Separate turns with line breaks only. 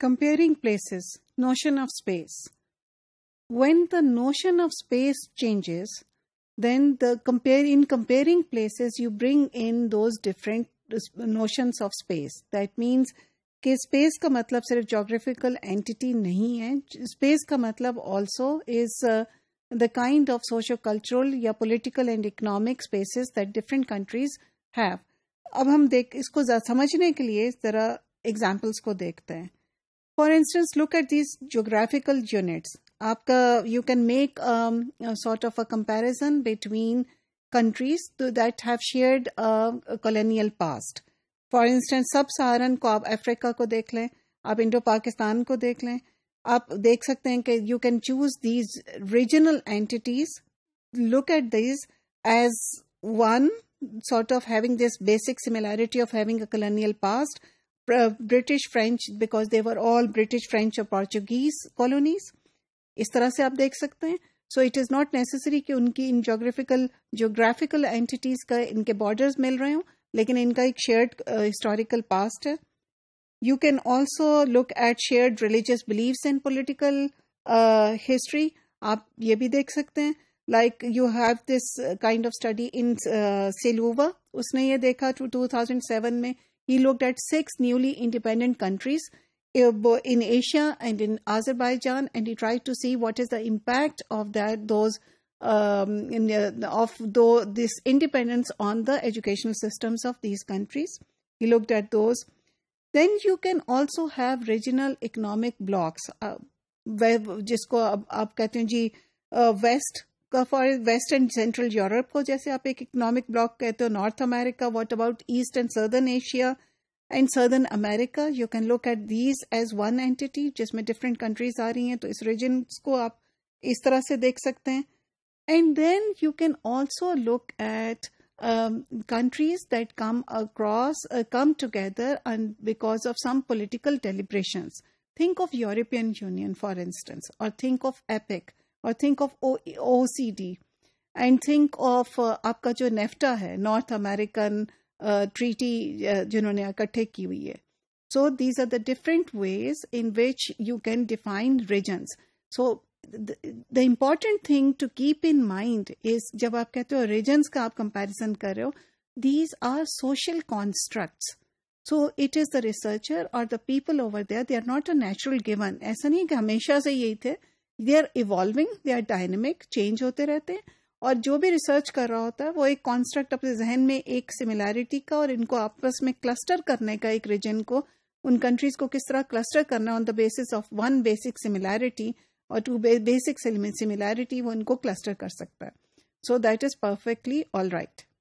Comparing Places Notion of Space. When the notion of space changes, then the compare in comparing places you bring in those different notions of space. That means ke space ka matlab sirf geographical entity nahi hai. Space ka matlab also is uh, the kind of socio cultural ya political and economic spaces that different countries have. Ab hum dekh isko samajhne ke liye zara examples ko dekhte hain. For instance, look at these geographical units. Aapka, you can make um, a sort of a comparison between countries that have shared uh, a colonial past. For instance, sub-Saharan, Africa, आप Africa को देख लें pakistan Indo Pakistan को देख लें आप देख you can choose these regional entities, look at entities as one sort of having this basic similarity of having a colonial past British French because they were all British French और Portuguese colonies इस तरह से आप देख सकते हैं so it is not necessary कि उनकी इन जोग्राफिकल जोग्राफिकल एंटिटीज का इनके बॉर्डर्स मिल रहे हो लेकिन इनका एक शेयर्ड हिस्टोरिकल पास्ट है you can also look at shared religious believe and political history आप ये भी देख सकते हैं like you have this kind of study in सेलोवा उसने ये देखा टू टू थाउजेंड सेवन में He looked at six newly independent countries uh, in Asia and in Azerbaijan, and he tried to see what is the impact of that those um, in the, of this independence on the educational systems of these countries. He looked at those. Then you can also have regional economic blocks, uh, where, जिसको आप, आप कहते for west and central Europe को जैसे आप एक economic bloc कहते हो North America what about east and southern Asia and southern America you can look at these as one entity जिसमें डिफरेंट कंट्रीज आ रही हैं तो इस रीजन को आप इस तरह से देख सकते हैं and then you can also look at countries that come across come together and because of some political deliberation think of European Union for instance और थिंक ऑफ of और think of O C D and think of आपका जो नेफ्टा है north American treaty जिन्होंने इकट्ठे की हुई है so these are the different ways in which you can define regions so the important thing to keep in mind is जब आप कहते हो रीजन्स का आप कंपेरिजन कर रहे हो these are social construct so it is the researcher और the people over there they are not a natural given ऐसा नहीं कि हमेशा से यही थे they are evolving they are dynamic change होते रहते हैं और जो भी रिसर्च कर रहा होता है वो एक कॉन्स्ट्रक्ट अपने जहन में एक सिमिलैरिटी का और इनको आपस में क्लस्टर करने का एक रीजन को उन कंट्रीज को किस तरह क्लस्टर करना on the basis of one basic similarity और टू बेसिक सिमिलैरिटी वो इनको क्लस्टर कर सकता है so that is perfectly all right